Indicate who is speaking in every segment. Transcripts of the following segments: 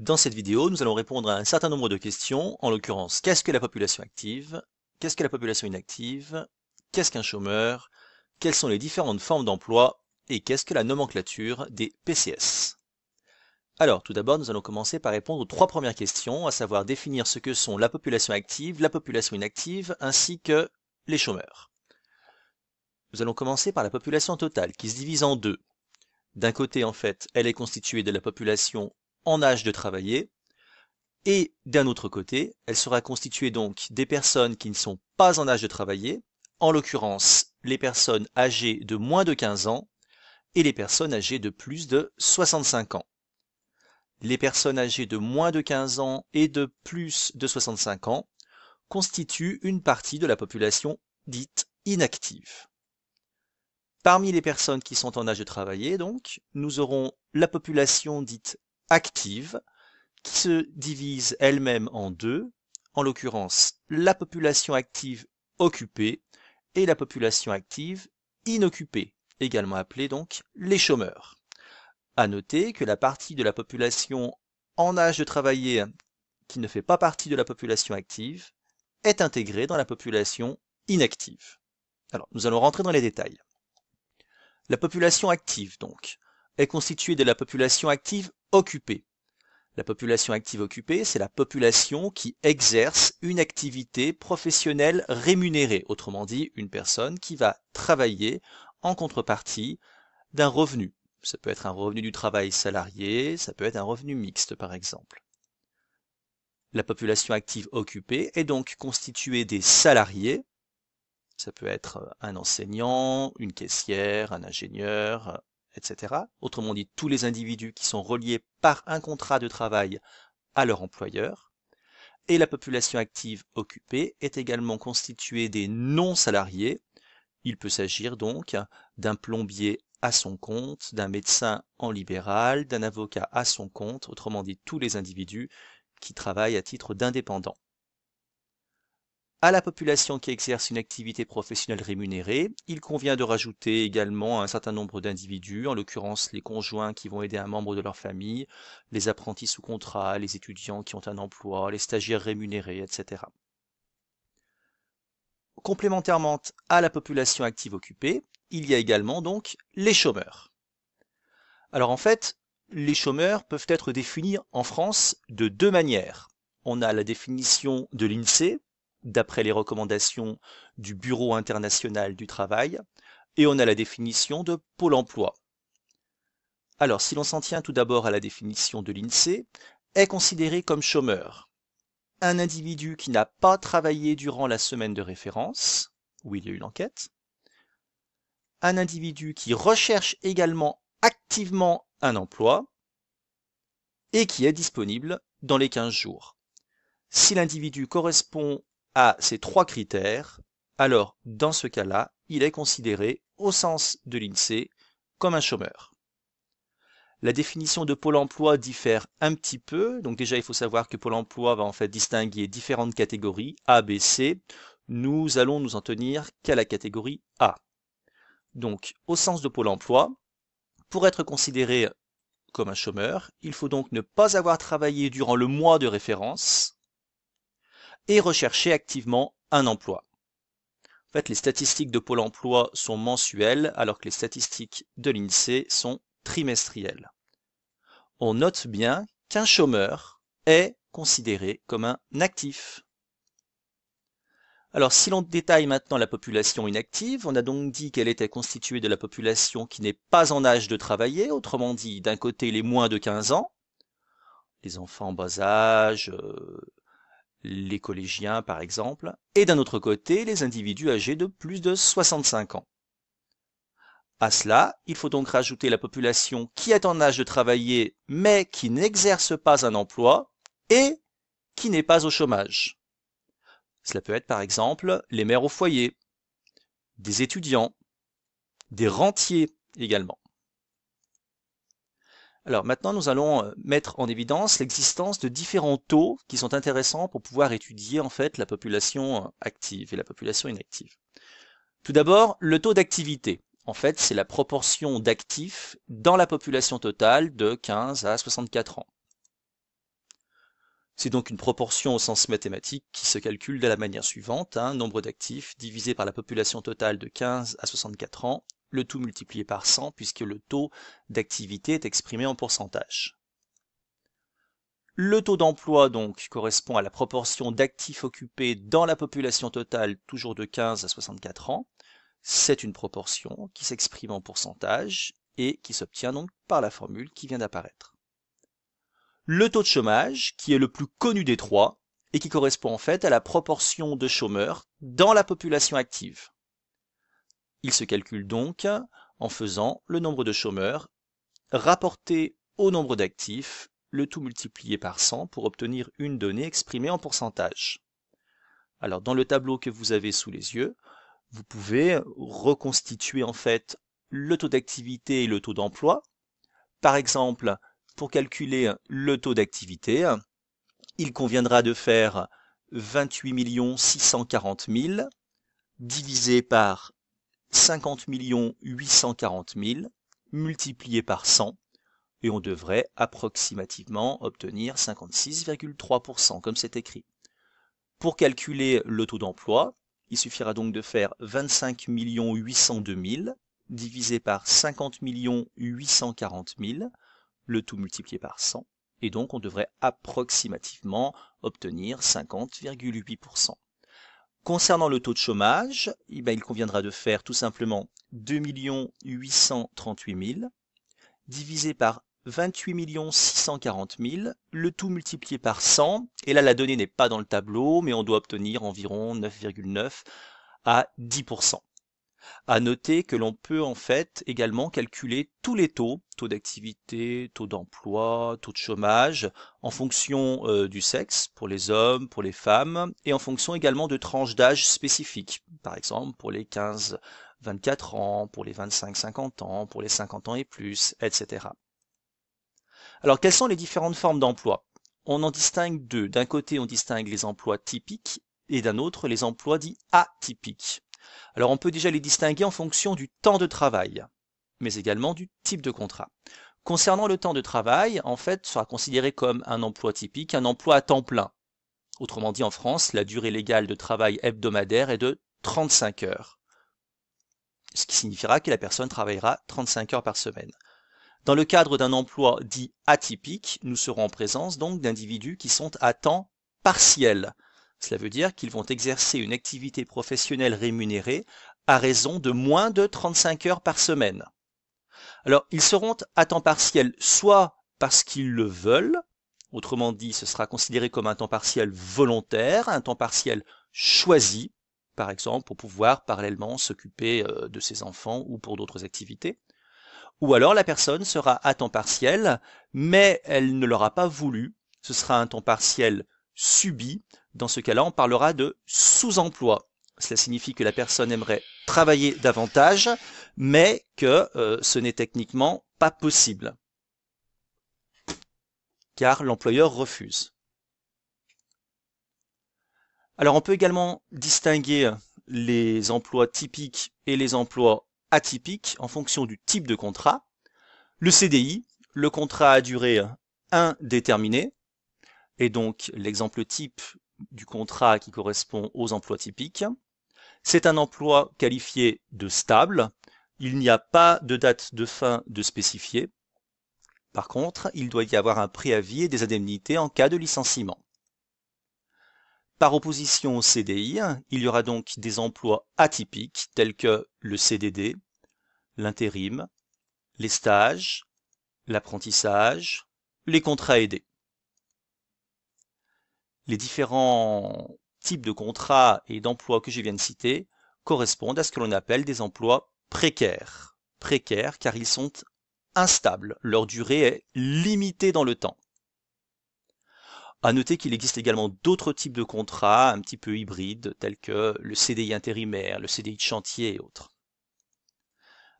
Speaker 1: Dans cette vidéo, nous allons répondre à un certain nombre de questions, en l'occurrence, qu'est-ce que la population active Qu'est-ce que la population inactive Qu'est-ce qu'un chômeur Quelles sont les différentes formes d'emploi Et qu'est-ce que la nomenclature des PCS Alors, tout d'abord, nous allons commencer par répondre aux trois premières questions, à savoir définir ce que sont la population active, la population inactive, ainsi que les chômeurs. Nous allons commencer par la population totale, qui se divise en deux. D'un côté, en fait, elle est constituée de la population en âge de travailler, et d'un autre côté, elle sera constituée donc des personnes qui ne sont pas en âge de travailler, en l'occurrence les personnes âgées de moins de 15 ans et les personnes âgées de plus de 65 ans. Les personnes âgées de moins de 15 ans et de plus de 65 ans constituent une partie de la population dite inactive. Parmi les personnes qui sont en âge de travailler, donc, nous aurons la population dite active qui se divise elle-même en deux, en l'occurrence la population active occupée et la population active inoccupée, également appelée donc les chômeurs. À noter que la partie de la population en âge de travailler qui ne fait pas partie de la population active est intégrée dans la population inactive. Alors, nous allons rentrer dans les détails. La population active, donc, est constituée de la population active occupée. La population active occupée, c'est la population qui exerce une activité professionnelle rémunérée, autrement dit une personne qui va travailler en contrepartie d'un revenu. Ça peut être un revenu du travail salarié, ça peut être un revenu mixte par exemple. La population active occupée est donc constituée des salariés, ça peut être un enseignant, une caissière, un ingénieur, etc. Autrement dit, tous les individus qui sont reliés par un contrat de travail à leur employeur. Et la population active occupée est également constituée des non-salariés. Il peut s'agir donc d'un plombier à son compte, d'un médecin en libéral, d'un avocat à son compte, autrement dit tous les individus qui travaillent à titre d'indépendants. À la population qui exerce une activité professionnelle rémunérée, il convient de rajouter également un certain nombre d'individus, en l'occurrence les conjoints qui vont aider un membre de leur famille, les apprentis sous contrat, les étudiants qui ont un emploi, les stagiaires rémunérés, etc. Complémentairement à la population active occupée, il y a également donc les chômeurs. Alors en fait, les chômeurs peuvent être définis en France de deux manières. On a la définition de l'INSEE, d'après les recommandations du Bureau international du travail, et on a la définition de Pôle emploi. Alors, si l'on s'en tient tout d'abord à la définition de l'INSEE, e, est considéré comme chômeur un individu qui n'a pas travaillé durant la semaine de référence, où il y a eu l'enquête, un individu qui recherche également activement un emploi et qui est disponible dans les 15 jours. Si l'individu correspond à ces trois critères, alors dans ce cas-là, il est considéré au sens de l'INSEE comme un chômeur. La définition de Pôle emploi diffère un petit peu, donc déjà il faut savoir que Pôle emploi va en fait distinguer différentes catégories A, B, C. Nous allons nous en tenir qu'à la catégorie A. Donc au sens de Pôle emploi, pour être considéré comme un chômeur, il faut donc ne pas avoir travaillé durant le mois de référence, et rechercher activement un emploi. En fait, les statistiques de Pôle emploi sont mensuelles alors que les statistiques de l'INSEE sont trimestrielles. On note bien qu'un chômeur est considéré comme un actif. Alors si l'on détaille maintenant la population inactive, on a donc dit qu'elle était constituée de la population qui n'est pas en âge de travailler, autrement dit d'un côté les moins de 15 ans, les enfants en bas âge, euh, les collégiens par exemple, et d'un autre côté les individus âgés de plus de 65 ans. À cela, il faut donc rajouter la population qui est en âge de travailler mais qui n'exerce pas un emploi et qui n'est pas au chômage. Cela peut être par exemple les mères au foyer, des étudiants, des rentiers également. Alors maintenant, nous allons euh, mettre en évidence l'existence de différents taux qui sont intéressants pour pouvoir étudier en fait la population euh, active et la population inactive. Tout d'abord, le taux d'activité. En fait, c'est la proportion d'actifs dans la population totale de 15 à 64 ans. C'est donc une proportion au sens mathématique qui se calcule de la manière suivante, un hein. nombre d'actifs divisé par la population totale de 15 à 64 ans le tout multiplié par 100 puisque le taux d'activité est exprimé en pourcentage. Le taux d'emploi donc correspond à la proportion d'actifs occupés dans la population totale toujours de 15 à 64 ans. C'est une proportion qui s'exprime en pourcentage et qui s'obtient donc par la formule qui vient d'apparaître. Le taux de chômage, qui est le plus connu des trois, et qui correspond en fait à la proportion de chômeurs dans la population active. Il se calcule donc en faisant le nombre de chômeurs rapporté au nombre d'actifs, le tout multiplié par 100 pour obtenir une donnée exprimée en pourcentage. Alors dans le tableau que vous avez sous les yeux, vous pouvez reconstituer en fait le taux d'activité et le taux d'emploi. Par exemple, pour calculer le taux d'activité, il conviendra de faire 28 640 000 divisé par 50 840 000 multiplié par 100 et on devrait approximativement obtenir 56,3% comme c'est écrit. Pour calculer le taux d'emploi, il suffira donc de faire 25 802 000 divisé par 50 840 000, le tout multiplié par 100, et donc on devrait approximativement obtenir 50,8%. Concernant le taux de chômage, eh ben, il conviendra de faire tout simplement 2 838 000 divisé par 28 640 000, le tout multiplié par 100, et là la donnée n'est pas dans le tableau, mais on doit obtenir environ 9,9 à 10%. À noter que l'on peut en fait également calculer tous les taux, taux d'activité, taux d'emploi, taux de chômage, en fonction euh, du sexe, pour les hommes, pour les femmes, et en fonction également de tranches d'âge spécifiques, par exemple pour les 15-24 ans, pour les 25-50 ans, pour les 50 ans et plus, etc. Alors quelles sont les différentes formes d'emploi On en distingue deux. D'un côté, on distingue les emplois typiques et d'un autre, les emplois dits atypiques. Alors on peut déjà les distinguer en fonction du temps de travail, mais également du type de contrat. Concernant le temps de travail, en fait, sera considéré comme un emploi typique, un emploi à temps plein. Autrement dit, en France, la durée légale de travail hebdomadaire est de 35 heures, ce qui signifiera que la personne travaillera 35 heures par semaine. Dans le cadre d'un emploi dit atypique, nous serons en présence donc d'individus qui sont à temps partiel, cela veut dire qu'ils vont exercer une activité professionnelle rémunérée à raison de moins de 35 heures par semaine. Alors, ils seront à temps partiel soit parce qu'ils le veulent, autrement dit, ce sera considéré comme un temps partiel volontaire, un temps partiel choisi, par exemple, pour pouvoir parallèlement s'occuper euh, de ses enfants ou pour d'autres activités. Ou alors la personne sera à temps partiel, mais elle ne l'aura pas voulu. Ce sera un temps partiel subi, dans ce cas-là, on parlera de sous-emploi. Cela signifie que la personne aimerait travailler davantage, mais que euh, ce n'est techniquement pas possible, car l'employeur refuse. Alors on peut également distinguer les emplois typiques et les emplois atypiques en fonction du type de contrat. Le CDI, le contrat à durée indéterminée, et donc l'exemple type du contrat qui correspond aux emplois typiques. C'est un emploi qualifié de stable. Il n'y a pas de date de fin de spécifié. Par contre, il doit y avoir un préavis et des indemnités en cas de licenciement. Par opposition au CDI, il y aura donc des emplois atypiques tels que le CDD, l'intérim, les stages, l'apprentissage, les contrats aidés les différents types de contrats et d'emplois que je viens de citer correspondent à ce que l'on appelle des emplois précaires. Précaires car ils sont instables, leur durée est limitée dans le temps. À noter qu'il existe également d'autres types de contrats un petit peu hybrides tels que le CDI intérimaire, le CDI de chantier et autres.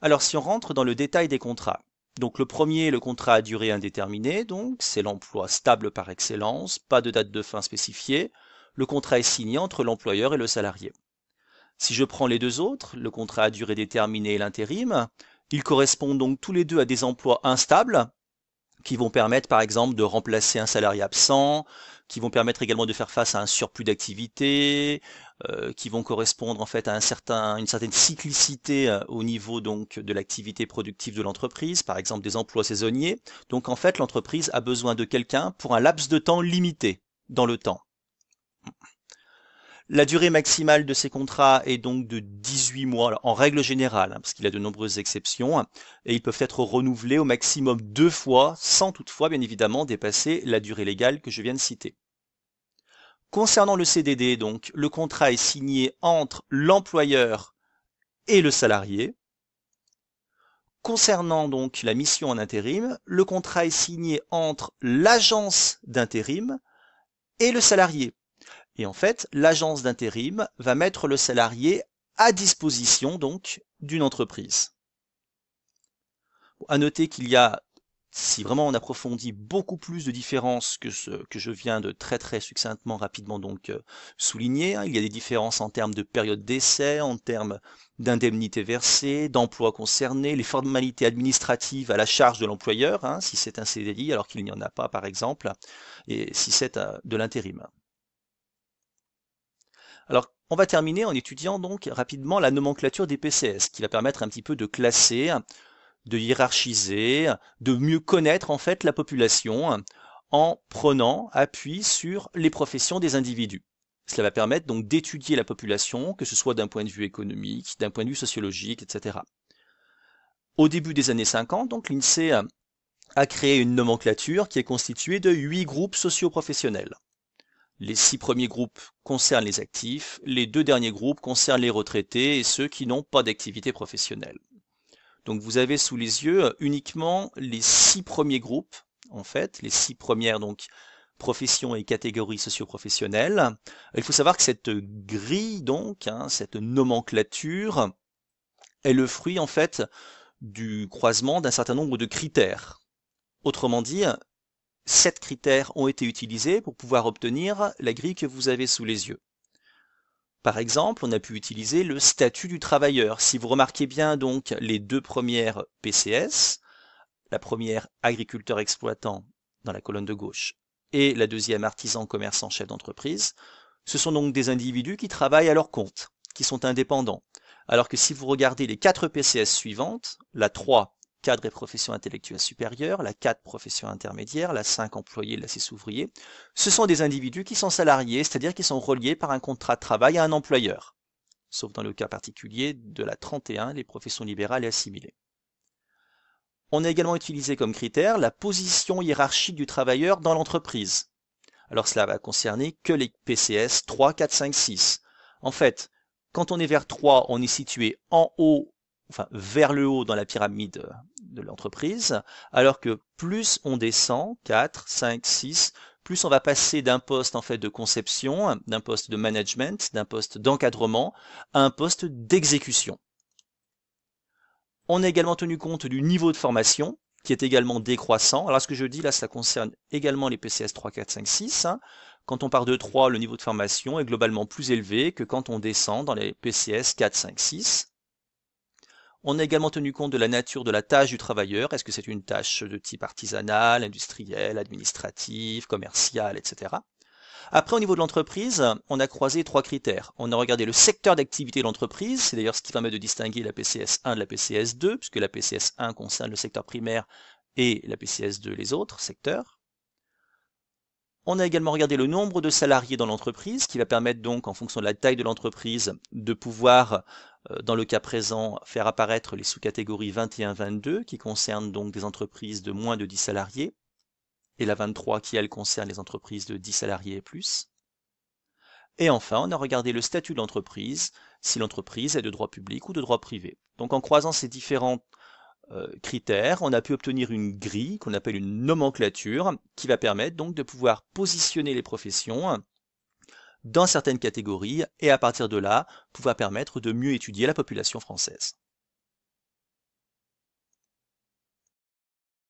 Speaker 1: Alors si on rentre dans le détail des contrats, donc le premier, le contrat à durée indéterminée, donc c'est l'emploi stable par excellence, pas de date de fin spécifiée. Le contrat est signé entre l'employeur et le salarié. Si je prends les deux autres, le contrat à durée déterminée et l'intérim, ils correspondent donc tous les deux à des emplois instables qui vont permettre par exemple de remplacer un salarié absent, qui vont permettre également de faire face à un surplus d'activité, euh, qui vont correspondre en fait à un certain, une certaine cyclicité euh, au niveau donc de l'activité productive de l'entreprise, par exemple des emplois saisonniers. Donc en fait, l'entreprise a besoin de quelqu'un pour un laps de temps limité dans le temps. La durée maximale de ces contrats est donc de 18 mois en règle générale, hein, parce qu'il y a de nombreuses exceptions, hein, et ils peuvent être renouvelés au maximum deux fois, sans toutefois bien évidemment dépasser la durée légale que je viens de citer. Concernant le CDD, donc, le contrat est signé entre l'employeur et le salarié. Concernant donc la mission en intérim, le contrat est signé entre l'agence d'intérim et le salarié. Et en fait, l'agence d'intérim va mettre le salarié à disposition donc d'une entreprise. À noter qu'il y a si vraiment on approfondit beaucoup plus de différences que ce que je viens de très très succinctement rapidement donc euh, souligner, hein, il y a des différences en termes de période d'essai, en termes d'indemnité versée, d'emplois concernés, les formalités administratives à la charge de l'employeur, hein, si c'est un CDI alors qu'il n'y en a pas par exemple, et si c'est euh, de l'intérim. Alors on va terminer en étudiant donc rapidement la nomenclature des PCS, qui va permettre un petit peu de classer hein, de hiérarchiser, de mieux connaître en fait la population en prenant appui sur les professions des individus. Cela va permettre donc d'étudier la population, que ce soit d'un point de vue économique, d'un point de vue sociologique, etc. Au début des années 50, donc l'INSEE a créé une nomenclature qui est constituée de huit groupes socioprofessionnels. Les six premiers groupes concernent les actifs, les deux derniers groupes concernent les retraités et ceux qui n'ont pas d'activité professionnelle. Donc vous avez sous les yeux euh, uniquement les six premiers groupes, en fait, les six premières donc professions et catégories socioprofessionnelles. Euh, il faut savoir que cette grille, donc, hein, cette nomenclature, est le fruit en fait du croisement d'un certain nombre de critères. Autrement dit, sept critères ont été utilisés pour pouvoir obtenir la grille que vous avez sous les yeux. Par exemple, on a pu utiliser le statut du travailleur. Si vous remarquez bien donc les deux premières PCS, la première agriculteur exploitant dans la colonne de gauche et la deuxième artisan commerçant chef d'entreprise, ce sont donc des individus qui travaillent à leur compte, qui sont indépendants. Alors que si vous regardez les quatre PCS suivantes, la 3 cadre et profession intellectuelle supérieure, la 4 profession intermédiaire, la 5 employés, la 6 ouvrier, ce sont des individus qui sont salariés, c'est-à-dire qui sont reliés par un contrat de travail à un employeur, sauf dans le cas particulier de la 31, les professions libérales et assimilées. On a également utilisé comme critère la position hiérarchique du travailleur dans l'entreprise. Alors cela va concerner que les PCS 3, 4, 5, 6. En fait, quand on est vers 3, on est situé en haut enfin vers le haut dans la pyramide de l'entreprise, alors que plus on descend, 4, 5, 6, plus on va passer d'un poste en fait de conception, d'un poste de management, d'un poste d'encadrement, à un poste d'exécution. On a également tenu compte du niveau de formation, qui est également décroissant. Alors ce que je dis là, ça concerne également les PCS 3, 4, 5, 6. Quand on part de 3, le niveau de formation est globalement plus élevé que quand on descend dans les PCS 4, 5, 6. On a également tenu compte de la nature de la tâche du travailleur. Est-ce que c'est une tâche de type artisanal, industriel, administratif, commercial, etc. Après, au niveau de l'entreprise, on a croisé trois critères. On a regardé le secteur d'activité de l'entreprise, c'est d'ailleurs ce qui permet de distinguer la PCS 1 de la PCS 2, puisque la PCS 1 concerne le secteur primaire et la PCS 2 les autres secteurs. On a également regardé le nombre de salariés dans l'entreprise, qui va permettre donc, en fonction de la taille de l'entreprise, de pouvoir, euh, dans le cas présent, faire apparaître les sous-catégories 21-22, qui concernent donc des entreprises de moins de 10 salariés, et la 23 qui, elle, concerne les entreprises de 10 salariés et plus. Et enfin, on a regardé le statut de l'entreprise, si l'entreprise est de droit public ou de droit privé. Donc en croisant ces différentes euh, critères, on a pu obtenir une grille qu'on appelle une nomenclature qui va permettre donc de pouvoir positionner les professions dans certaines catégories et à partir de là pouvoir permettre de mieux étudier la population française.